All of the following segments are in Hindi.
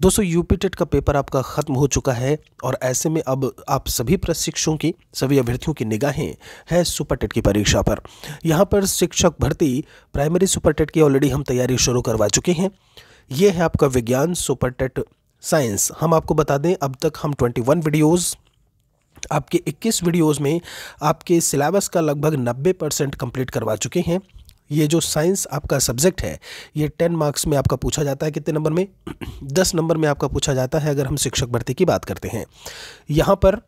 दोस्तों यूपी टेट का पेपर आपका ख़त्म हो चुका है और ऐसे में अब आप सभी प्रशिक्षकों की सभी अभ्यर्थियों की निगाहें है सुपर टेट की परीक्षा पर यहाँ पर शिक्षक भर्ती प्राइमरी सुपर टेट की ऑलरेडी हम तैयारी शुरू करवा चुके हैं ये है आपका विज्ञान सुपर टेट साइंस हम आपको बता दें अब तक हम ट्वेंटी वीडियोज़ आपके 21 वीडियोस में आपके सिलेबस का लगभग 90 परसेंट कम्प्लीट करवा चुके हैं ये जो साइंस आपका सब्जेक्ट है ये टेन मार्क्स में आपका पूछा जाता है कितने नंबर में दस नंबर में आपका पूछा जाता है अगर हम शिक्षक भर्ती की बात करते हैं यहाँ पर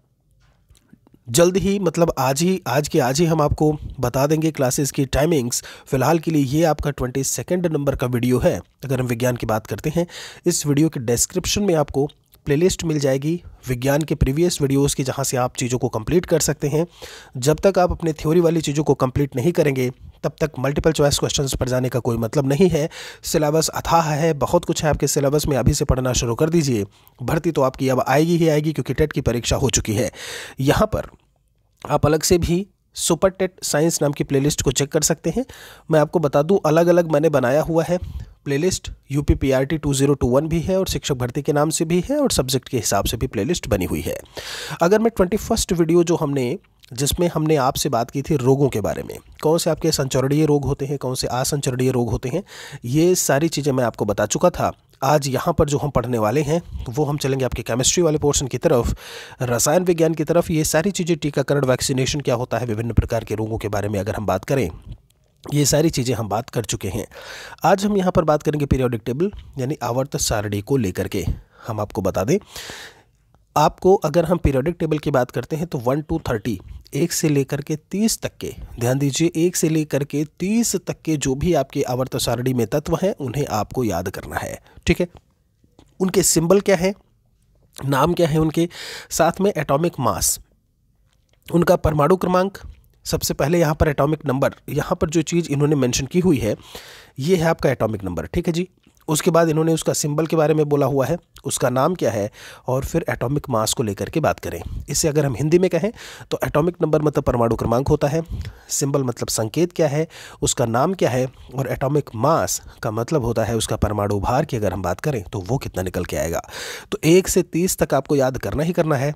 जल्द ही मतलब आज ही आज के आज ही हम आपको बता देंगे क्लासेस की टाइमिंग्स फिलहाल के लिए ये आपका ट्वेंटी सेकेंड नंबर का वीडियो है अगर हम विज्ञान की बात करते हैं इस वीडियो के डिस्क्रिप्शन में आपको प्लेलिस्ट मिल जाएगी विज्ञान के प्रीवियस वीडियोस की जहां से आप चीज़ों को कंप्लीट कर सकते हैं जब तक आप अपने थ्योरी वाली चीज़ों को कंप्लीट नहीं करेंगे तब तक मल्टीपल चॉइस क्वेश्चंस पर जाने का कोई मतलब नहीं है सिलेबस अथाह है बहुत कुछ है आपके सिलेबस में अभी से पढ़ना शुरू कर दीजिए भर्ती तो आपकी अब आएगी ही आएगी क्योंकि टेट की परीक्षा हो चुकी है यहाँ पर आप अलग से भी सुपर टेट साइंस नाम की प्लेलिस्ट को चेक कर सकते हैं मैं आपको बता दूं अलग अलग मैंने बनाया हुआ है playlist U P P R T two zero two one भी है और शिक्षक भर्ती के नाम से भी है और सब्जेक्ट के हिसाब से भी प्लेलिस्ट बनी हुई है अगर मैं ट्वेंटी फर्स्ट वीडियो जो हमने जिसमें हमने आपसे बात की थी रोगों के बारे में कौन से आपके संचरणीय रोग होते हैं कौन से असंचरणीय रोग होते हैं ये सारी चीज़ें मैं आपको बता चुका था आज यहाँ पर जो हम पढ़ने वाले हैं वो हम चलेंगे आपके केमिस्ट्री वाले पोर्शन की तरफ रसायन विज्ञान की तरफ ये सारी चीज़ें टीकाकरण वैक्सीनेशन क्या होता है विभिन्न प्रकार के रोगों के बारे में अगर हम बात करें ये सारी चीज़ें हम बात कर चुके हैं आज हम यहाँ पर बात करेंगे पीरियोडिक टेबल यानी आवर्त सारणी को लेकर के हम आपको बता दें आपको अगर हम पीरियोडिक टेबल की बात करते हैं तो वन टू थर्टी एक से लेकर के तीस तक के ध्यान दीजिए एक से लेकर के तीस तक के जो भी आपके आवर्त सारणी में तत्व हैं उन्हें आपको याद करना है ठीक है उनके सिंबल क्या है नाम क्या है उनके साथ में एटॉमिक मास उनका परमाणु क्रमांक सबसे पहले यहाँ पर एटॉमिक नंबर यहाँ पर जो चीज़ इन्होंने मेंशन की हुई है ये है आपका एटॉमिक नंबर ठीक है जी उसके बाद इन्होंने उसका सिंबल के बारे में बोला हुआ है उसका नाम क्या है और फिर एटॉमिक मास को लेकर के बात करें इसे अगर हम हिंदी में कहें तो एटॉमिक नंबर मतलब परमाणु क्रमांक होता है सिंबल मतलब संकेत क्या है उसका नाम क्या है और एटॉमिक मास का मतलब होता है उसका परमाणु भार की अगर हम बात करें तो वो कितना निकल के आएगा तो एक से तीस तक आपको याद करना ही करना है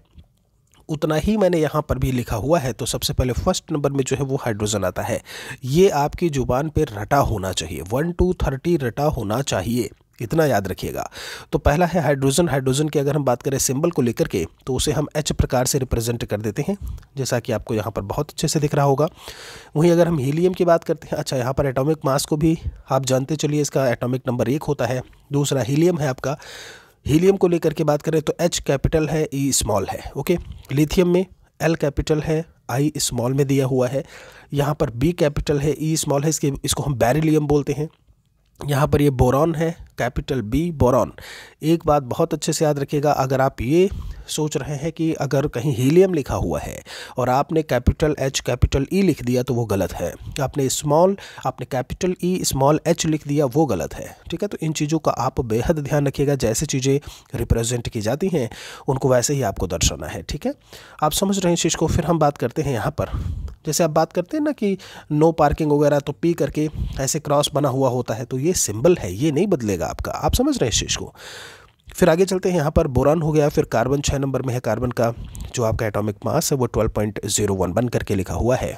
उतना ही मैंने यहाँ पर भी लिखा हुआ है तो सबसे पहले फर्स्ट नंबर में जो है वो हाइड्रोजन आता है ये आपकी जुबान पर रटा होना चाहिए वन टू थर्टी रटा होना चाहिए इतना याद रखिएगा तो पहला है हाइड्रोजन हाइड्रोजन की अगर हम बात करें सिंबल को लेकर के तो उसे हम एच प्रकार से रिप्रेजेंट कर देते हैं जैसा कि आपको यहाँ पर बहुत अच्छे से दिख रहा होगा वहीं अगर हम हीलियम की बात करते हैं अच्छा यहाँ पर एटॉमिक मास को भी आप जानते चलिए इसका एटॉमिक नंबर एक होता है दूसरा हीलियम है आपका हीलियम को लेकर के बात करें तो एच कैपिटल है ई e स्मॉल है ओके लिथियम में एल कैपिटल है आई स्मॉल में दिया हुआ है यहाँ पर बी कैपिटल है ई e स्मॉल है इसके इसको हम बैरिलियम बोलते हैं यहाँ पर ये बोरॉन है कैपिटल बी बोरॉन एक बात बहुत अच्छे से याद रखिएगा अगर आप ये सोच रहे हैं कि अगर कहीं हीलियम लिखा हुआ है और आपने कैपिटल एच कैपिटल ई लिख दिया तो वो गलत है आपने स्मॉल आपने कैपिटल ई स्मॉल एच लिख दिया वो गलत है ठीक है तो इन चीज़ों का आप बेहद ध्यान रखिएगा जैसे चीज़ें रिप्रेजेंट की जाती हैं उनको वैसे ही आपको दर्शाना है ठीक है आप समझ रहे हैं इस चीज़ को फिर हम बात करते हैं यहाँ पर जैसे आप बात करते हैं ना कि नो पार्किंग वगैरह तो पी करके ऐसे क्रॉस बना हुआ होता है तो ये सिंबल है ये नहीं बदलेगा आपका आप समझ रहे हैं इस चीज़ को फिर आगे चलते हैं यहाँ पर बोरान हो गया फिर कार्बन छः नंबर में है कार्बन का जो आपका एटॉमिक मास है वो ट्वेल्व पॉइंट जीरो वन बन करके लिखा हुआ है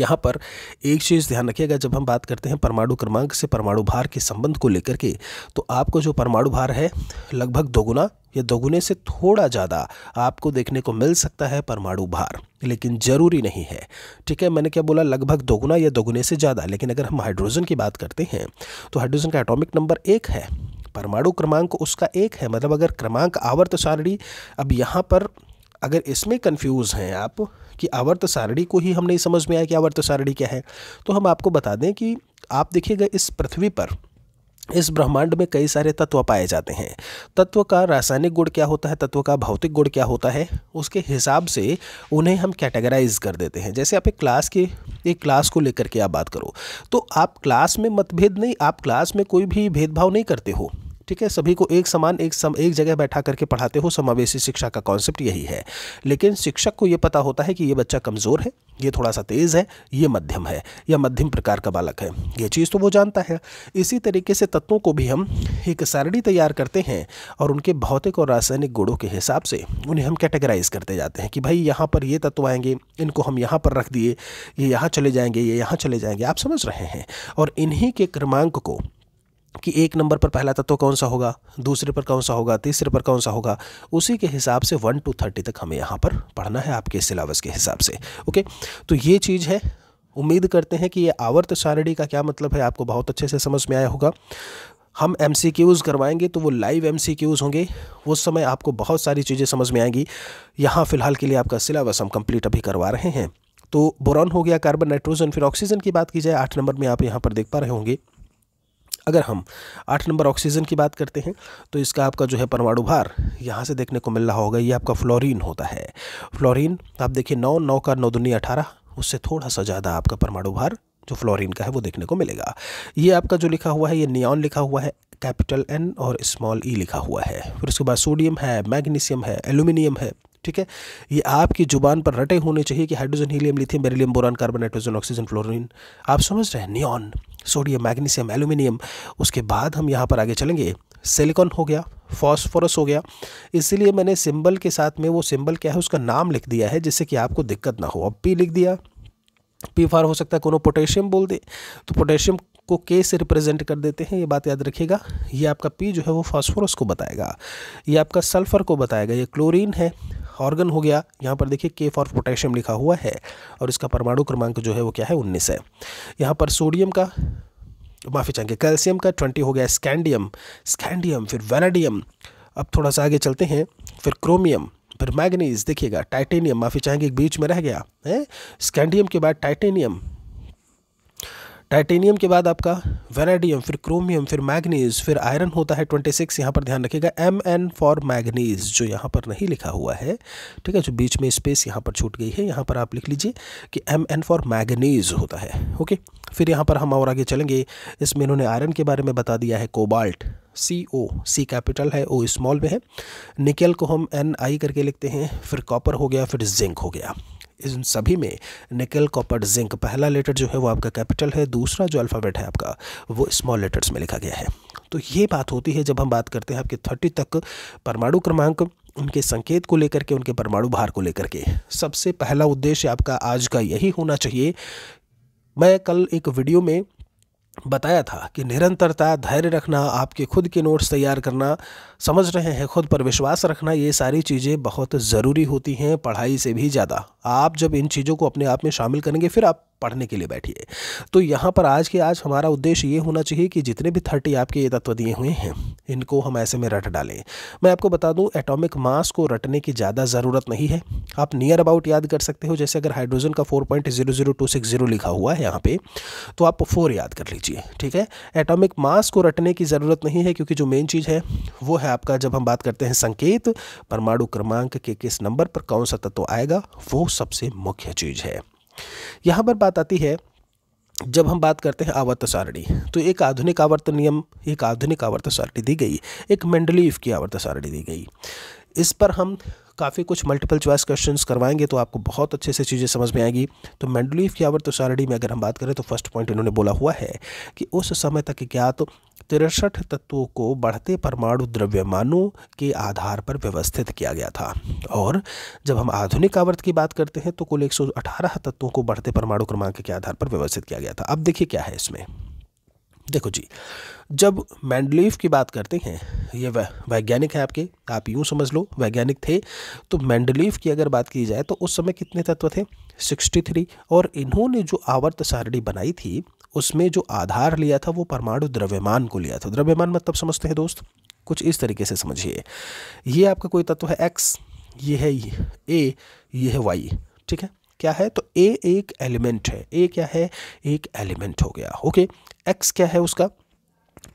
यहाँ पर एक चीज़ ध्यान रखिएगा जब हम बात करते हैं परमाणु क्रमांक से परमाणु भार के संबंध को लेकर के तो आपको जो परमाणु भार है लगभग दोगुना या दोगुने से थोड़ा ज़्यादा आपको देखने को मिल सकता है परमाणु भार लेकिन ज़रूरी नहीं है ठीक है मैंने क्या बोला लगभग दोगुना या दोगुने से ज़्यादा लेकिन अगर हम हाइड्रोजन की बात करते हैं तो हाइड्रोजन का एटोमिक नंबर एक है परमाणु क्रमांक उसका एक है मतलब अगर क्रमांक आवर्त सारणी अब यहाँ पर अगर इसमें कन्फ्यूज़ हैं आप कि आवर्त सारणी को ही हम नहीं समझ में आया कि आवर्त सारणी क्या है तो हम आपको बता दें कि आप देखिएगा इस पृथ्वी पर इस ब्रह्मांड में कई सारे तत्व पाए जाते हैं तत्व का रासायनिक गुण क्या होता है तत्व का भौतिक गुण क्या होता है उसके हिसाब से उन्हें हम कैटेगराइज कर देते हैं जैसे आप एक क्लास के एक क्लास को लेकर के आप बात करो तो आप क्लास में मतभेद नहीं आप क्लास में कोई भी भेदभाव नहीं करते हो ठीक है सभी को एक समान एक सम एक जगह बैठा करके पढ़ाते हो समावेशी शिक्षा का कॉन्सेप्ट यही है लेकिन शिक्षक को ये पता होता है कि ये बच्चा कमज़ोर है ये थोड़ा सा तेज़ है ये मध्यम है या मध्यम प्रकार का बालक है ये चीज़ तो वो जानता है इसी तरीके से तत्वों को भी हम एक सारणी तैयार करते हैं और उनके भौतिक और रासायनिक गुणों के हिसाब से उन्हें हम कैटेगराइज करते जाते हैं कि भाई यहाँ पर ये तत्व आएंगे इनको हम यहाँ पर रख दिए ये यहाँ चले जाएंगे ये यहाँ चले जाएंगे आप समझ रहे हैं और इन्हीं के क्रमांक को कि एक नंबर पर पहला तत्व कौन सा होगा दूसरे पर कौन सा होगा तीसरे पर कौन सा होगा उसी के हिसाब से वन टू थर्टी तक हमें यहाँ पर पढ़ना है आपके सिलेबस के हिसाब से ओके तो ये चीज़ है उम्मीद करते हैं कि ये आवर्त सारणी का क्या मतलब है आपको बहुत अच्छे से समझ में आया होगा हम एम सी क्यूज़ करवाएंगे तो वो लाइव एम सी क्यूज़ होंगे उस समय आपको बहुत सारी चीज़ें समझ में आएंगी यहाँ फ़िलहाल के लिए आपका सिलेबस हम कंप्लीट अभी करवा रहे हैं तो बोरॉन हो गया कार्बन नाइट्रोजन फिर ऑक्सीजन की बात की जाए आठ नंबर में आप यहाँ पर देख पा रहे होंगे अगर हम आठ नंबर ऑक्सीजन की बात करते हैं तो इसका आपका जो है परमाणु भार यहाँ से देखने को मिल रहा होगा ये आपका फ्लोरीन होता है फ्लोरीन आप देखिए नौ नौ का नौ दुनिया अठारह उससे थोड़ा सा ज़्यादा आपका परमाणु भार जो फ्लोरीन का है वो देखने को मिलेगा ये आपका जो लिखा हुआ है ये नियॉन लिखा हुआ है कैपिटल एन और स्मॉल ई e लिखा हुआ है फिर उसके बाद सोडियम है मैग्नीशियम है एल्यूमिनियम है ठीक है ये आपकी जुबान पर रटे होने चाहिए कि hydrogen helium lithium beryllium boron carbon nitrogen oxygen fluorine आप समझ रहे हैं नियॉन सोडियम मैग्नीशियम एल्यूमिनियम उसके बाद हम यहाँ पर आगे चलेंगे सिलिकॉन हो गया फॉस्फोरस हो गया इसीलिए मैंने सिंबल के साथ में वो सिंबल क्या है उसका नाम लिख दिया है जिससे कि आपको दिक्कत ना हो अब पी लिख दिया पी फार हो सकता है कोनो पोटेशियम बोल दे तो पोटेशियम को के से रिप्रेजेंट कर देते हैं ये बात याद रखिएगा ये आपका पी जो है वो फास्फोरस को बताएगा ये आपका सल्फर को बताएगा ये क्लोरीन है ऑर्गन हो गया यहाँ पर देखिए के फॉर पोटेशियम लिखा हुआ है और इसका परमाणु क्रमांक जो है वो क्या है उन्नीस है यहाँ पर सोडियम का माफ़ी चाहेंगे कैल्शियम का ट्वेंटी हो गया स्कैंडियम स्कैंडियम फिर वेनाडियम अब थोड़ा सा आगे चलते हैं फिर क्रोमियम फिर मैगनीज देखिएगा टाइटेनियम माफ़ी चाहेंगे बीच में रह गया है स्कैंडियम के बाद टाइटेनियम टाइटेनियम के बाद आपका वेनेडियम फिर क्रोमियम फिर मैग्नीज फिर आयरन होता है ट्वेंटी सिक्स यहाँ पर ध्यान रखिएगा एम एन फॉर मैग्नीज जो यहाँ पर नहीं लिखा हुआ है ठीक है जो बीच में स्पेस यहाँ पर छूट गई है यहाँ पर आप लिख लीजिए कि एम एन फॉर मैग्नीज होता है ओके फिर यहाँ पर हम और आगे चलेंगे इसमें इन्होंने आयरन के बारे में बता दिया है कोबाल्ट सी ओ सी कैपिटल है ओ स्मॉल में है निकल को हम एन आई करके लिखते हैं फिर कॉपर हो गया फिर जिंक हो गया इन सभी में निकल कॉपर जिंक पहला लेटर जो है वो आपका कैपिटल है दूसरा जो अल्फ़ाबेट है आपका वो स्मॉल लेटर्स में लिखा गया है तो ये बात होती है जब हम बात करते हैं आपके थर्टी तक परमाणु क्रमांक उनके संकेत को लेकर के उनके परमाणु भार को लेकर के सबसे पहला उद्देश्य आपका आज का यही होना चाहिए मैं कल एक वीडियो में बताया था कि निरंतरता धैर्य रखना आपके खुद के नोट्स तैयार करना समझ रहे हैं खुद पर विश्वास रखना ये सारी चीज़ें बहुत ज़रूरी होती हैं पढ़ाई से भी ज़्यादा आप जब इन चीज़ों को अपने आप में शामिल करेंगे फिर आप पढ़ने के लिए बैठिए तो यहाँ पर आज के आज हमारा उद्देश्य ये होना चाहिए कि जितने भी थर्टी आपके ये तत्व दिए हुए हैं इनको हम ऐसे में रट डालें मैं आपको बता दूं एटॉमिक मास को रटने की ज़्यादा ज़रूरत नहीं है आप नियर अबाउट याद कर सकते हो जैसे अगर हाइड्रोजन का four point zero zero two six zero लिखा हुआ है यहाँ पर तो आप फोर याद कर लीजिए ठीक है एटॉमिक मास को रटने की ज़रूरत नहीं है क्योंकि जो मेन चीज़ है वो है है आपका जब हम बात करते हैं संकेत परमाणु क्रमांक के किस नंबर पर कौन सा तत्व आएगा वो सबसे मुख्य चीज़ है यहां पर बात आती है जब हम बात करते हैं आवर्त सारणी तो एक आधुनिक आवर्त नियम एक आधुनिक आवर्त सारणी दी गई एक मेंडलीव की आवर्त सारणी दी गई इस पर हम काफ़ी कुछ मल्टीपल चॉइस क्वेश्चंस करवाएंगे तो आपको बहुत अच्छे से चीज़ें समझ में आएगी तो मेंडलीव की आवर्त सारणी में अगर हम बात करें तो फर्स्ट पॉइंट इन्होंने बोला हुआ है कि उस समय तक ज्ञात तो तिरसठ तत्वों को बढ़ते परमाणु द्रव्यमानों के आधार पर व्यवस्थित किया गया था और जब हम आधुनिक आवर्त की बात करते हैं तो कुल 118 तत्वों को बढ़ते परमाणु क्रमांक के आधार पर व्यवस्थित किया गया था अब देखिए क्या है इसमें देखो जी जब मैंडलीव की बात करते हैं ये वैज्ञानिक है आपके आप यूँ समझ लो वैज्ञानिक थे तो मैंडलीव की अगर बात की जाए तो उस समय कितने तत्व थे 63 और इन्होंने जो आवर्त सारणी बनाई थी उसमें जो आधार लिया था वो परमाणु द्रव्यमान को लिया था द्रव्यमान मतलब समझते हैं दोस्त कुछ इस तरीके से समझिए ये आपका कोई तत्व है एक्स ये है ए ये है वाई ठीक है क्या है तो ए एक एलिमेंट है ए क्या है एक एलिमेंट हो गया ओके एक्स क्या है उसका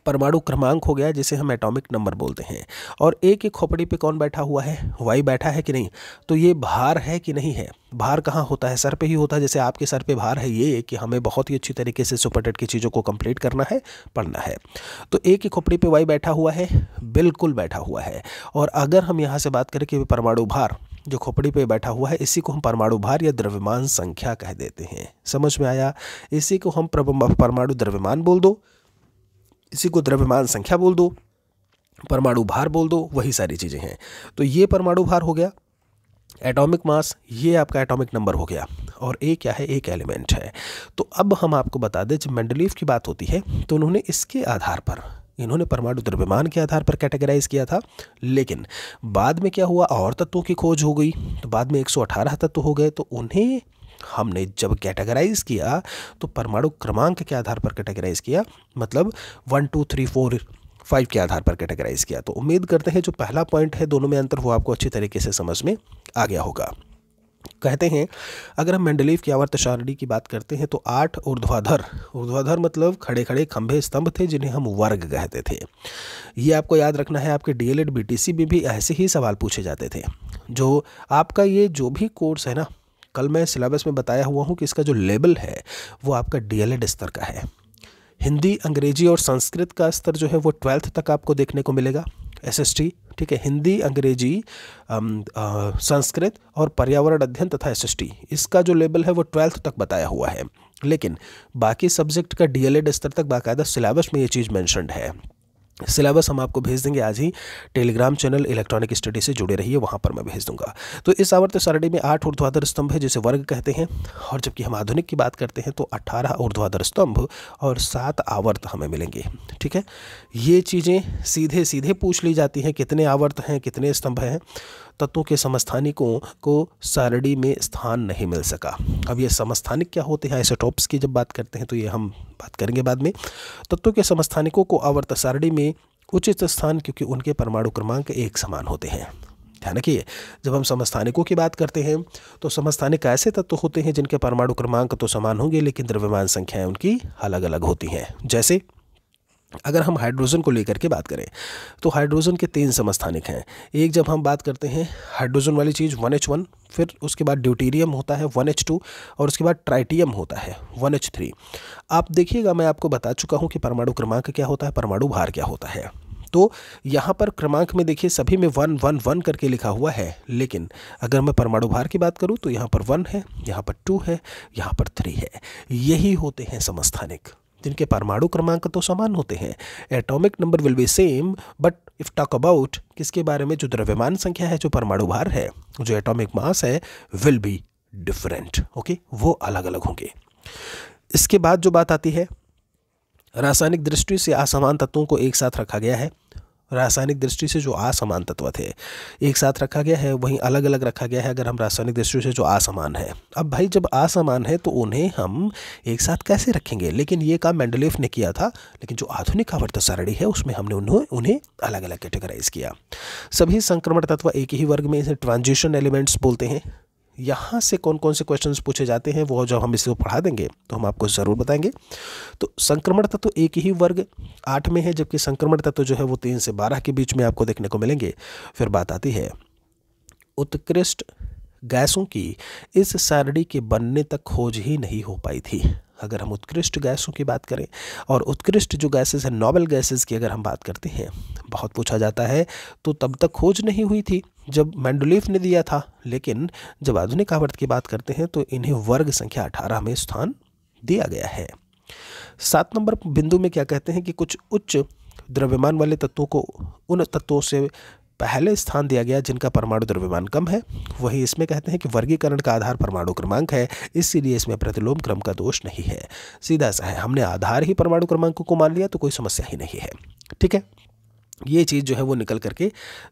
परमाणु क्रमांक हो गया जिसे हम एटॉमिक नंबर बोलते हैं और एक एक खोपड़ी पे कौन बैठा हुआ है वाई बैठा है कि नहीं तो ये भार है कि नहीं है भार कहाँ होता है सर पे ही होता है जैसे आपके सर पे भार है ये कि हमें बहुत ही अच्छी तरीके से सुपरटेट की चीज़ों को कंप्लीट करना है पढ़ना है तो एक ही खोपड़ी पर वाई बैठा हुआ है बिल्कुल बैठा हुआ है और अगर हम यहाँ से बात करें कि परमाणु भार जो खोपड़ी पे बैठा हुआ है इसी को हम परमाणु भार या द्रव्यमान संख्या कह देते हैं समझ में आया इसी को हम परमाणु द्रव्यमान बोल दो इसी को द्रव्यमान संख्या बोल दो परमाणु भार बोल दो वही सारी चीज़ें हैं तो ये परमाणु भार हो गया एटॉमिक मास ये आपका एटॉमिक नंबर हो गया और ए क्या है एक एलिमेंट है तो अब हम आपको बता दें जब मेंडलीफ की बात होती है तो उन्होंने इसके आधार पर इन्होंने परमाणु द्रव्यमान के आधार पर कैटेगराइज किया था लेकिन बाद में क्या हुआ और तत्वों की खोज हो गई तो बाद में 118 तत्व हो गए तो उन्हें हमने जब कैटेगराइज किया तो परमाणु क्रमांक के आधार पर कैटेगराइज किया मतलब one two three four five के आधार पर कैटेगराइज किया तो उम्मीद करते हैं जो पहला पॉइंट है दोनों में अंतर वो आपको अच्छी तरीके से समझ में आ गया होगा कहते हैं अगर हम मेंडलीव की आवर्त सारणी की बात करते हैं तो आठ ऊर्ध्वाधर ऊर्ध्वाधर मतलब खड़े खड़े खंभे स्तंभ थे जिन्हें हम वर्ग कहते थे ये आपको याद रखना है आपके डीएलएड बीटीसी में भी ऐसे ही सवाल पूछे जाते थे जो आपका ये जो भी कोर्स है ना कल मैं सिलेबस में बताया हुआ हूँ कि इसका जो लेवल है वो आपका डीएलएड स्तर का है हिंदी अंग्रेजी और संस्कृत का स्तर जो है वो ट्वेल्थ तक आपको देखने को मिलेगा एस ठीक है हिंदी अंग्रेजी आम, आ, संस्कृत और पर्यावरण अध्ययन तथा एस इसका जो लेवल है वो ट्वेल्थ तक बताया हुआ है लेकिन बाकी सब्जेक्ट का डीएलएड स्तर तक बाकायदा सिलेबस में ये चीज़ मैंशनड है सिलेबस हम आपको भेज देंगे आज ही टेलीग्राम चैनल इलेक्ट्रॉनिक स्टडी से जुड़े रहिए वहाँ पर मैं भेज दूंगा तो इस आवर्त सारणी में आठ ऊर्ध्वाधर स्तंभ है जिसे वर्ग कहते हैं और जबकि हम आधुनिक की बात करते हैं तो अट्ठारह ऊर्ध्वाधर स्तंभ और सात आवर्त हमें मिलेंगे ठीक है ये चीज़ें सीधे सीधे पूछ ली जाती हैं कितने आवर्त हैं कितने स्तंभ हैं तत्वों के समस्थानिकों को सारणी में स्थान नहीं मिल सका अब ये समस्थानिक क्या होते हैं आइसोटॉप्स की जब बात करते हैं तो ये हम बात करेंगे बाद में तत्वों के समस्थानिकों को आवर्त सारणी में उचित स्थान क्योंकि उनके परमाणु क्रमांक एक समान होते हैं ध्यान रखिए जब हम समस्थानिकों की बात करते हैं तो समस्थानिक ऐसे तत्व होते हैं जिनके परमाणु क्रमांक तो समान होंगे लेकिन द्रव्यमान संख्याएं उनकी अलग अलग होती हैं जैसे अगर हम हाइड्रोजन को लेकर के बात करें तो हाइड्रोजन के तीन समस्थानिक हैं एक जब हम बात करते हैं हाइड्रोजन वाली चीज़ वन एच वन फिर उसके बाद ड्यूटीरियम होता है वन एच टू और उसके बाद ट्राइटियम होता है वन एच थ्री आप देखिएगा मैं आपको बता चुका हूँ कि परमाणु क्रमांक क्या होता है परमाणु भार क्या होता है तो यहाँ पर क्रमांक में देखिए सभी में वन वन वन करके लिखा हुआ है लेकिन अगर मैं परमाणु भार की बात करूँ तो यहाँ पर वन है यहाँ पर टू है यहाँ पर थ्री है यही होते हैं समस्थानिक जिनके परमाणु क्रमांक तो समान होते हैं atomic number will be same but if talk about किसके बारे में जो द्रव्यमान संख्या है जो परमाणु भार है जो एटॉमिक मास है विल बी डिफरेंट ओके वो अलग अलग होंगे इसके बाद जो बात आती है रासायनिक दृष्टि से असमान तत्वों को एक साथ रखा गया है रासायनिक दृष्टि से जो असमान तत्व थे एक साथ रखा गया है वहीं अलग अलग रखा गया है अगर हम रासायनिक दृष्टि से जो असमान है अब भाई जब असमान है तो उन्हें हम एक साथ कैसे रखेंगे लेकिन ये काम मैंडलेफ ने किया था लेकिन जो आधुनिक आवर्त सारणी है उसमें हमने उन्हें उन्हें अलग अलग कैटेगराइज किया सभी संक्रमण तत्व एक ही वर्ग में इसे ट्रांजिशन एलिमेंट्स बोलते हैं यहाँ से कौन कौन से क्वेश्चंस पूछे जाते हैं वो जब हम इसको पढ़ा देंगे तो हम आपको ज़रूर बताएंगे तो संक्रमण तत्व तो एक ही वर्ग आठ में है जबकि संक्रमण तत्व तो जो है वो तीन से बारह के बीच में आपको देखने को मिलेंगे फिर बात आती है उत्कृष्ट गैसों की इस सारणी के बनने तक खोज ही नहीं हो पाई थी अगर हम उत्कृष्ट गैसों की बात करें और उत्कृष्ट जो गैसेज हैं नॉबल गैसेज की अगर हम बात करते हैं बहुत पूछा जाता है तो तब तक खोज नहीं हुई थी जब मैंडोलिफ ने दिया था लेकिन जब आधुनिक आवर्त की बात करते हैं तो इन्हें वर्ग संख्या अठारह में स्थान दिया गया है सात नंबर बिंदु में क्या कहते हैं कि कुछ उच्च द्रव्यमान वाले तत्वों को उन तत्वों से पहले स्थान दिया गया जिनका परमाणु द्रव्यमान कम है वही इसमें कहते हैं कि वर्गीकरण का आधार परमाणु क्रमांक है इसीलिए इसमें प्रतिलोम क्रम का दोष नहीं है सीधा सा है हमने आधार ही परमाणु क्रमांक को मान लिया तो कोई समस्या ही नहीं है ठीक है ये चीज़ जो है वो निकल करके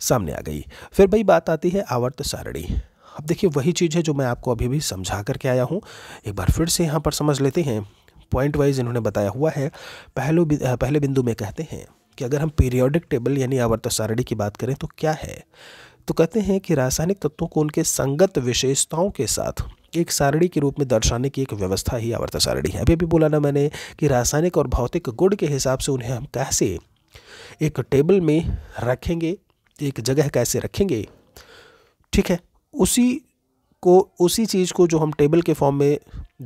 सामने आ गई फिर भाई बात आती है आवर्त सारणी अब देखिए वही चीज़ है जो मैं आपको अभी भी समझा करके आया हूँ एक बार फिर से यहाँ पर समझ लेते हैं पॉइंट वाइज इन्होंने बताया हुआ है पहले पहले बिंदु में कहते हैं कि अगर हम पीरियोडिक टेबल यानी आवर्त सारणी की बात करें तो क्या है तो कहते हैं कि रासायनिक तत्वों को उनके संगत विशेषताओं के साथ एक सारणी के रूप में दर्शाने की एक व्यवस्था ही आवर्त सारणी है अभी भी बोला ना मैंने कि रासायनिक और भौतिक गुण के हिसाब से उन्हें हम कैसे एक टेबल में रखेंगे एक जगह कैसे रखेंगे ठीक है उसी को उसी चीज़ को जो हम टेबल के फॉर्म में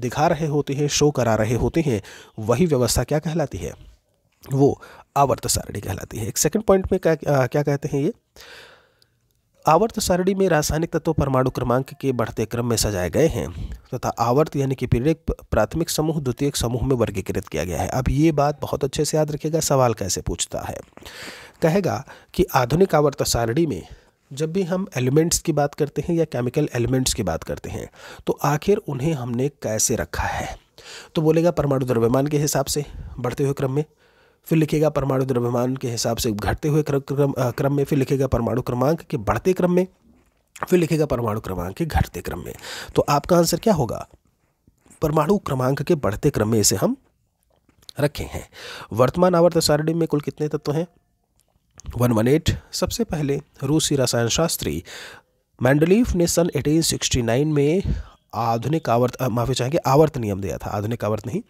दिखा रहे होते हैं शो करा रहे होते हैं वही व्यवस्था क्या कहलाती है वो आवर्त सारणी कहलाती है एक सेकंड पॉइंट में क्या क्या कहते हैं ये आवर्त सारणी में रासायनिक तत्व परमाणु क्रमांक के बढ़ते क्रम में सजाए गए हैं तथा तो आवर्त यानी कि पीड़ित प्राथमिक समूह द्वितीय समूह में वर्गीकृत किया गया है अब ये बात बहुत अच्छे से याद रखेगा सवाल कैसे पूछता है कहेगा कि आधुनिक आवर्त सारणी में जब भी हम एलिमेंट्स की बात करते हैं या केमिकल एलिमेंट्स की बात करते हैं तो आखिर उन्हें हमने कैसे रखा है तो बोलेगा परमाणु द्रव्यमान के हिसाब से बढ़ते हुए क्रम में फिर लिखेगा परमाणु द्रव्यमान के हिसाब से घटते हुए क्रम क्रम में फिर लिखेगा परमाणु क्रमांक के बढ़ते क्रम में फिर लिखेगा परमाणु क्रमांक के घटते क्रम में तो आपका आंसर क्या होगा परमाणु क्रमांक के बढ़ते क्रम में इसे हम रखे हैं वर्तमान आवर्त सारणी में कुल कितने तत्व हैं वन वन एट सबसे पहले रूसी रसायन शास्त्री मैंडलीफ ने सन 1869 में आधुनिक आवर्त माफी चाहेंगे आवर्त नियम दिया था आधुनिक आवर्त नहीं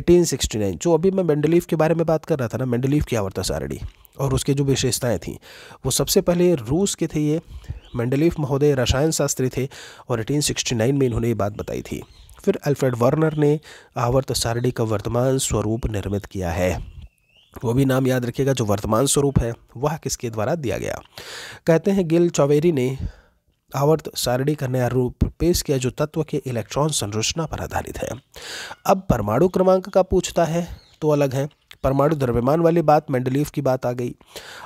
1869 जो अभी मैं मेंडलीफ के बारे में बात कर रहा था ना मेंडलीफ की आवर्त सारणी और उसके जो विशेषताएं थीं वो सबसे पहले रूस के थे ये मेंडलीफ महोदय रसायन शास्त्री थे और 1869 में इन्होंने ये बात बताई थी फिर अल्फ्रेड वर्नर ने आवर्त सारणी का वर्तमान स्वरूप निर्मित किया है वो भी नाम याद रखिएगा जो वर्तमान स्वरूप है वह किसके द्वारा दिया गया कहते हैं गिल चौवेरी ने आवर्त सारणी का नया रूप पेश किया जो तत्व के इलेक्ट्रॉन संरचना पर आधारित है अब परमाणु क्रमांक का पूछता है तो अलग है परमाणु द्रव्यमान वाली बात मेंडलीफ की बात आ गई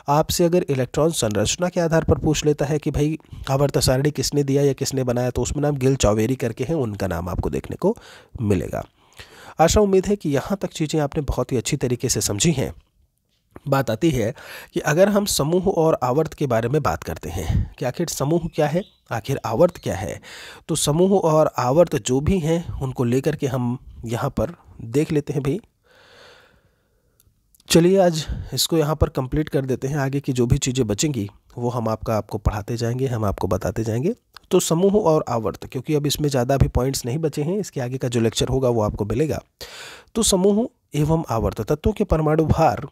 आपसे अगर इलेक्ट्रॉन संरचना के आधार पर पूछ लेता है कि भाई आवर्त सारणी किसने दिया या किसने बनाया तो उसमें नाम गिल चौवेरी करके हैं उनका नाम आपको देखने को मिलेगा आशा उम्मीद है कि यहाँ तक चीज़ें आपने बहुत ही अच्छी तरीके से समझी हैं बात आती है कि अगर हम समूह और आवर्त के बारे में बात करते हैं कि आखिर समूह क्या है आखिर आवर्त क्या है तो समूह और आवर्त जो भी हैं उनको लेकर के हम यहाँ पर देख लेते हैं भाई चलिए आज इसको यहाँ पर कंप्लीट कर देते हैं आगे की जो भी चीज़ें बचेंगी वो हम आपका आपको पढ़ाते जाएंगे हम आपको बताते जाएंगे तो समूह और आवर्त क्योंकि अब इसमें ज़्यादा भी पॉइंट्स नहीं बचे हैं इसके आगे का जो लेक्चर होगा वो आपको मिलेगा तो समूह एवं आवर्त तत्वों के परमाणु भार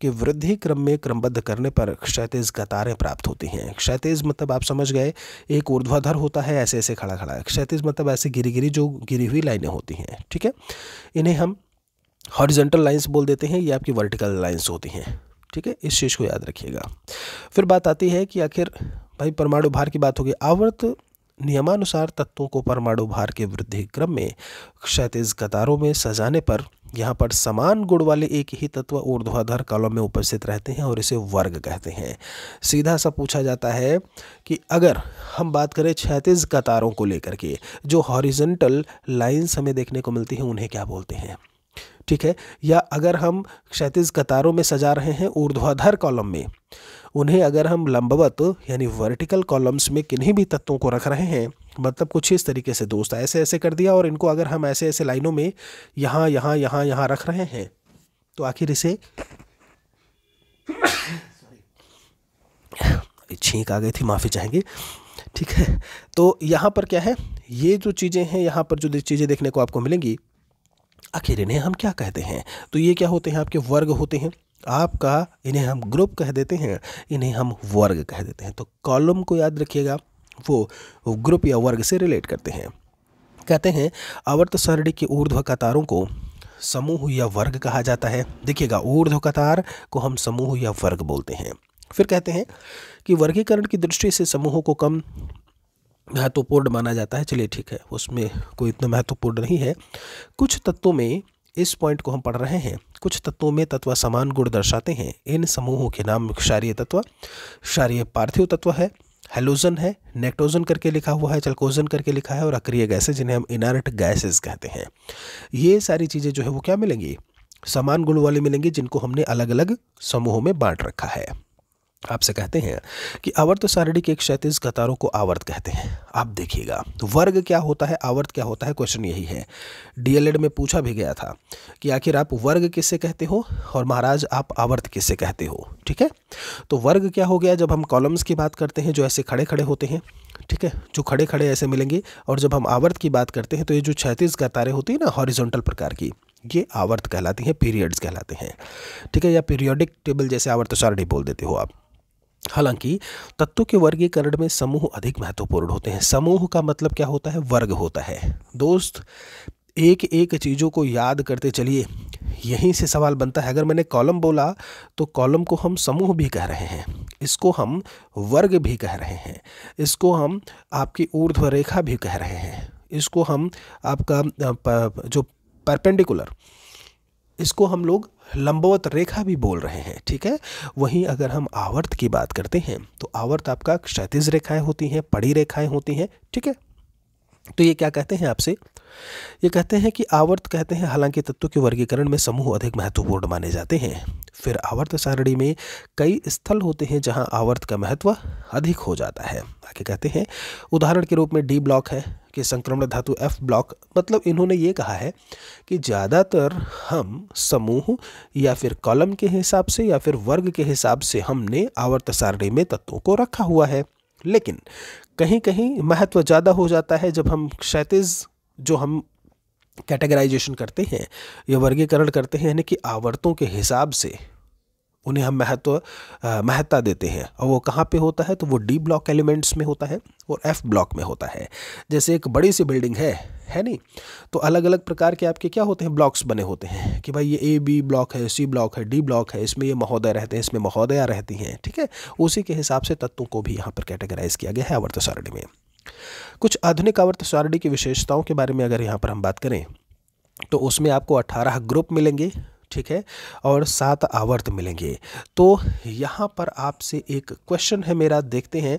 कि वृद्धि क्रम में क्रमबद्ध करने पर क्षैतेज कतारें प्राप्त होती हैं क्षैतेज मतलब आप समझ गए एक ऊर्ध्वाधर होता है ऐसे ऐसे खड़ा खड़ा क्षैतेज मतलब ऐसे गिरी गिरी जो गिरी हुई लाइनें होती हैं ठीक है इन्हें हम हॉरिजेंटल लाइंस बोल देते हैं ये आपकी वर्टिकल लाइंस होती हैं ठीक है इस चीज़ को याद रखिएगा फिर बात आती है कि आखिर भाई परमाणु भार की बात होगी आवर्त नियमानुसार तत्वों को परमाणु भार के वृद्धि क्रम में क्षैतिज कतारों में सजाने पर यहाँ पर समान गुण वाले एक ही तत्व ऊर्ध्वाधर कॉलम में उपस्थित रहते हैं और इसे वर्ग कहते हैं सीधा सा पूछा जाता है कि अगर हम बात करें क्षैतिज कतारों को लेकर के जो हॉरिजेंटल लाइन्स हमें देखने को मिलती हैं उन्हें क्या बोलते हैं ठीक है या अगर हम क्षैतिज कतारों में सजा रहे हैं ऊर्ध्वाधर कॉलम में उन्हें अगर हम लंबवत यानी वर्टिकल कॉलम्स में किन्हीं भी तत्वों को रख रहे हैं मतलब कुछ इस तरीके से दोस्त ऐसे ऐसे कर दिया और इनको अगर हम ऐसे ऐसे लाइनों में यहाँ यहाँ यहाँ यहाँ रख रहे हैं तो आखिर इसे छींक आ गई थी माफ़ी चाहेंगे ठीक है तो यहाँ पर क्या है ये जो चीज़ें हैं यहाँ पर जो चीज़ें देखने को आपको मिलेंगी आखिर इन्हें हम क्या कहते हैं तो ये क्या होते हैं आपके वर्ग होते हैं आपका इन्हें हम ग्रुप कह देते हैं इन्हें हम वर्ग कह देते हैं तो कॉलम को याद रखिएगा वो ग्रुप या वर्ग से रिलेट करते हैं कहते हैं आवर्त सरणी के ऊर्ध्व कतारों को समूह या वर्ग कहा जाता है देखिएगा ऊर्ध्व कतार को हम समूह या वर्ग बोलते हैं फिर कहते हैं कि वर्गीकरण की दृष्टि से समूहों को कम महत्वपूर्ण माना जाता है चलिए ठीक है उसमें कोई इतना महत्वपूर्ण नहीं है कुछ तत्वों में इस पॉइंट को हम पढ़ रहे हैं कुछ तत्वों में तत्व समान गुण दर्शाते हैं इन समूहों के नाम क्षारीय तत्व क्षारीय पार्थिव तत्व है हेलोजन है नेक्टोजन करके लिखा हुआ है चलकोजन करके लिखा है और अक्रिय गैसेज जिन्हें हम इनर्ट गैसेज कहते हैं ये सारी चीज़ें जो है वो क्या मिलेंगी समान गुण वाले मिलेंगे जिनको हमने अलग अलग समूहों में बांट रखा है आपसे कहते हैं कि आवर्त सारणी के एक क्षैतिज कतारों को आवर्त कहते हैं आप देखिएगा तो वर्ग क्या होता है आवर्त क्या होता है क्वेश्चन यही है डीएलएड में पूछा भी गया था कि आखिर आप वर्ग किससे कहते हो और महाराज आप आवर्त किससे कहते हो ठीक है तो वर्ग क्या हो गया जब हम कॉलम्स की बात करते हैं जो ऐसे खड़े खड़े होते हैं ठीक है जो खड़े खड़े ऐसे मिलेंगे और जब हम आवर्त की बात करते हैं तो ये जो छैतीस कतारें होती है ना हॉरिजोंटल प्रकार की ये आवर्त कहलाती हैं पीरियड्स कहलाते हैं ठीक है या पीरियोडिक टेबल जैसे आवर्त तो सारणी बोल देते हो आप हालांकि तत्वों के वर्गीकरण में समूह अधिक महत्वपूर्ण होते हैं समूह का मतलब क्या होता है वर्ग होता है दोस्त एक एक चीज़ों को याद करते चलिए यहीं से सवाल बनता है अगर मैंने कॉलम बोला तो कॉलम को हम समूह भी कह रहे हैं इसको हम वर्ग भी कह रहे हैं इसको हम आपकी ऊर्ध्व रेखा भी कह रहे हैं इसको हम आपका जो परपेंडिकुलर इसको हम लोग लंबवत रेखा भी बोल रहे हैं ठीक है वहीं अगर हम आवर्त की बात करते हैं तो आवर्त आपका क्षतिज रेखाएं होती हैं पड़ी रेखाएं होती हैं ठीक है तो ये क्या कहते हैं आपसे ये कहते हैं कि आवर्त कहते हैं हालांकि तत्वों के वर्गीकरण में समूह अधिक महत्वपूर्ण माने जाते हैं फिर आवर्त सारणी में कई स्थल होते हैं जहां आवर्त का महत्व अधिक हो जाता है आगे कहते हैं उदाहरण के रूप में डी ब्लॉक है कि संक्रमण धातु एफ ब्लॉक मतलब इन्होंने ये कहा है कि ज़्यादातर हम समूह या फिर कॉलम के हिसाब से या फिर वर्ग के हिसाब से हमने आवर्त सारणी में तत्वों को रखा हुआ है लेकिन कहीं कहीं महत्व ज़्यादा हो जाता है जब हम क्षैतिज जो हम कैटेगराइजेशन करते हैं या वर्गीकरण करते हैं यानी कि आवर्तों के हिसाब से उन्हें हम महत्व महत्ता देते हैं और वो कहाँ पे होता है तो वो डी ब्लॉक एलिमेंट्स में होता है और एफ ब्लॉक में होता है जैसे एक बड़ी सी बिल्डिंग है है नहीं तो अलग अलग प्रकार के आपके क्या होते हैं ब्लॉक्स बने होते हैं कि भाई ये ए बी ब्लॉक है सी ब्लॉक है डी ब्लॉक है इसमें ये महोदय रहते हैं इसमें महोदया रहती हैं ठीक है उसी के हिसाब से तत्वों को भी यहाँ पर कैटेगराइज किया गया है आवर्त सारणी में कुछ आधुनिक आवर्त सारणी की विशेषताओं के बारे में अगर यहाँ पर हम बात करें तो उसमें आपको अट्ठारह ग्रुप मिलेंगे ठीक है और सात आवर्त मिलेंगे तो यहाँ पर आपसे एक क्वेश्चन है मेरा देखते हैं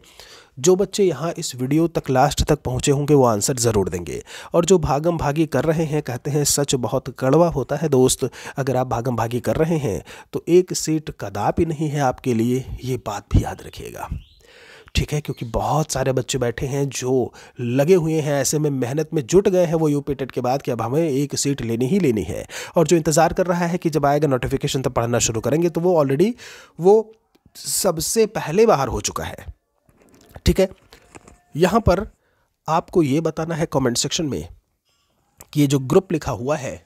जो बच्चे यहाँ इस वीडियो तक लास्ट तक पहुँचे होंगे वो आंसर ज़रूर देंगे और जो भागम भागी कर रहे हैं कहते हैं सच बहुत कड़वा होता है दोस्त अगर आप भागम भागी कर रहे हैं तो एक सीट कदापि नहीं है आपके लिए ये बात भी याद रखिएगा ठीक है क्योंकि बहुत सारे बच्चे बैठे हैं जो लगे हुए हैं ऐसे में मेहनत में जुट गए हैं वो यूपी टेट के बाद कि अब हमें एक सीट लेनी ही लेनी है और जो इंतज़ार कर रहा है कि जब आएगा नोटिफिकेशन तब पढ़ना शुरू करेंगे तो वो ऑलरेडी वो सबसे पहले बाहर हो चुका है ठीक है यहाँ पर आपको ये बताना है कमेंट सेक्शन में कि ये जो ग्रुप लिखा हुआ है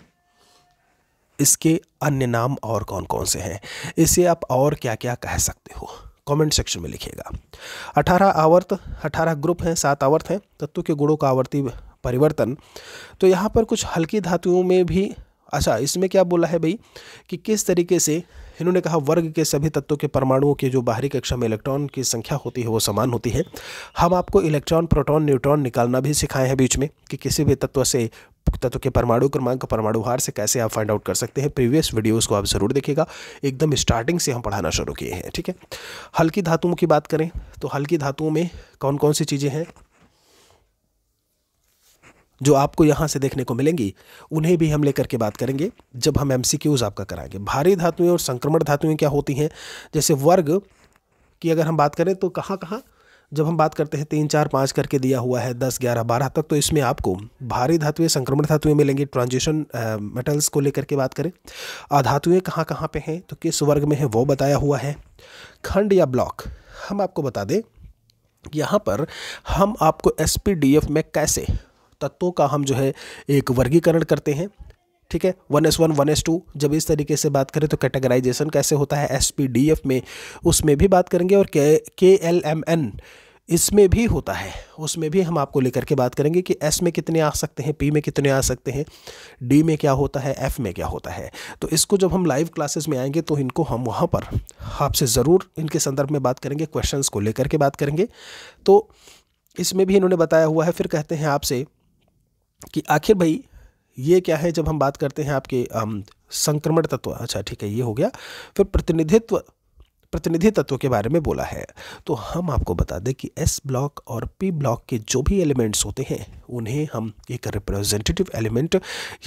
इसके अन्य नाम और कौन कौन से हैं इसे आप और क्या क्या कह सकते हो कमेंट सेक्शन में लिखिएगा 18 आवर्त 18 ग्रुप हैं सात आवर्त हैं तत्व के गुणों का आवर्ती परिवर्तन तो यहाँ पर कुछ हल्की धातुओं में भी अच्छा इसमें क्या बोला है भाई कि किस तरीके से इन्होंने कहा वर्ग के सभी तत्वों के परमाणुओं की जो बाहरी कक्षा में इलेक्ट्रॉन की संख्या होती है वो समान होती है हम आपको इलेक्ट्रॉन प्रोटॉन न्यूट्रॉन निकालना भी सिखाए हैं बीच में कि किसी भी तत्व से तत्व के परमाणु क्रमांक परमाणु हार से कैसे आप फाइंड आउट कर सकते हैं प्रीवियस वीडियोज़ को आप ज़रूर देखिएगा एकदम स्टार्टिंग से हम पढ़ाना शुरू किए हैं ठीक है हल्की धातुओं की बात करें तो हल्की धातुओं में कौन कौन सी चीज़ें हैं जो आपको यहाँ से देखने को मिलेंगी उन्हें भी हम लेकर के बात करेंगे जब हम एम आपका कराएंगे भारी धातुएँ और संक्रमण धातुएँ क्या होती हैं जैसे वर्ग की अगर हम बात करें तो कहाँ कहाँ जब हम बात करते हैं तीन चार पाँच करके दिया हुआ है दस ग्यारह बारह तक तो इसमें आपको भारी धातुएं संक्रमण धातुएं मिलेंगी ट्रांजिशन मेटल्स को लेकर के बात करें आधातुएँ कहाँ कहाँ पे हैं तो किस वर्ग में है वो बताया हुआ है खंड या ब्लॉक हम आपको बता दें यहाँ पर हम आपको एस में कैसे तत्वों का हम जो है एक वर्गीकरण करते हैं ठीक है one S one one S two जब इस तरीके से बात करें तो कैटेगराइजेशन कैसे होता है एस पी डी एफ में उसमें भी बात करेंगे और के के एल एम एन इसमें भी होता है उसमें भी हम आपको लेकर के बात करेंगे कि एस में कितने आ सकते हैं पी में कितने आ सकते हैं डी में क्या होता है एफ में क्या होता है तो इसको जब हम लाइव क्लासेस में आएंगे तो इनको हम वहाँ पर आपसे ज़रूर इनके संदर्भ में बात करेंगे क्वेश्चंस को लेकर के बात करेंगे तो इसमें भी इन्होंने बताया हुआ है फिर कहते हैं आपसे कि आखिर भाई ये क्या है जब हम बात करते हैं आपके संक्रमण तत्व अच्छा ठीक है ये हो गया फिर प्रतिनिधित्व प्रतिनिधि तत्व के बारे में बोला है तो हम आपको बता दें कि एस ब्लॉक और पी ब्लॉक के जो भी एलिमेंट्स होते हैं उन्हें हम एक रिप्रेजेंटेटिव एलिमेंट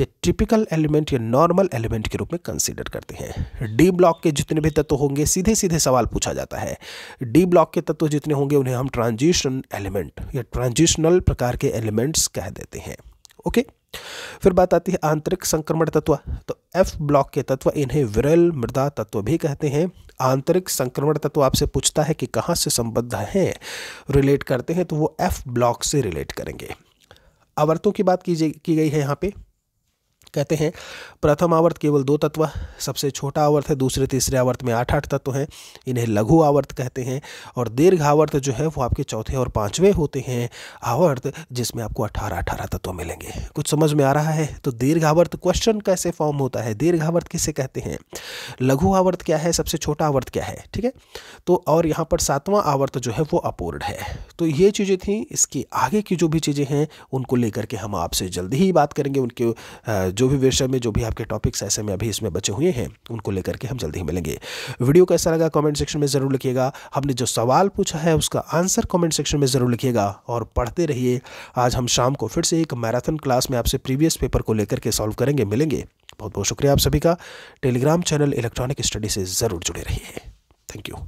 या टिपिकल एलिमेंट या नॉर्मल एलिमेंट के रूप में कंसीडर करते हैं डी ब्लॉक के जितने भी तत्व होंगे सीधे सीधे सवाल पूछा जाता है डी ब्लॉक के तत्व जितने होंगे उन्हें हम ट्रांजिशन एलिमेंट या ट्रांजिशनल प्रकार के एलिमेंट्स कह देते हैं ओके फिर बात आती है आंतरिक संक्रमण तत्व तो एफ ब्लॉक के तत्व इन्हें विरल मृदा तत्व भी कहते हैं आंतरिक संक्रमण तत्व आपसे पूछता है कि कहाँ से संबद्ध हैं रिलेट करते हैं तो वो एफ ब्लॉक से रिलेट करेंगे आवर्तों की बात की की गई है यहाँ पे कहते हैं प्रथम आवर्त केवल दो तत्व सबसे छोटा आवर्त है दूसरे तीसरे आवर्त में आठ आठ तत्व हैं इन्हें लघु आवर्त कहते हैं और दीर्घ आवर्त जो है वो आपके चौथे और पाँचवें होते हैं आवर्त जिसमें आपको अठारह अठारह तत्व मिलेंगे कुछ समझ में आ रहा है तो दीर्घ आवर्त क्वेश्चन कैसे फॉर्म होता है दीर्घ आवर्त किसे कहते हैं लघु आवर्त क्या है सबसे छोटा आवर्त क्या है ठीक है तो और यहाँ पर सातवां आवर्त जो है वो अपूर्ण है तो ये चीज़ें थी इसके आगे की जो भी चीज़ें हैं उनको लेकर के हम आपसे जल्दी ही बात करेंगे उनके जो जो भी विषय में जो भी आपके टॉपिक्स ऐसे में अभी इसमें बचे हुए हैं उनको लेकर के हम जल्दी ही मिलेंगे वीडियो कैसा लगा कॉमेंट सेक्शन में ज़रूर लिखिएगा हमने जो सवाल पूछा है उसका आंसर कॉमेंट सेक्शन में ज़रूर लिखिएगा और पढ़ते रहिए आज हम शाम को फिर से एक मैराथन क्लास में आपसे प्रीवियस पेपर को लेकर के सॉल्व करेंगे मिलेंगे बहुत बहुत शुक्रिया आप सभी का टेलीग्राम चैनल इलेक्ट्रॉनिक स्टडी से ज़रूर जुड़े रहिए थैंक यू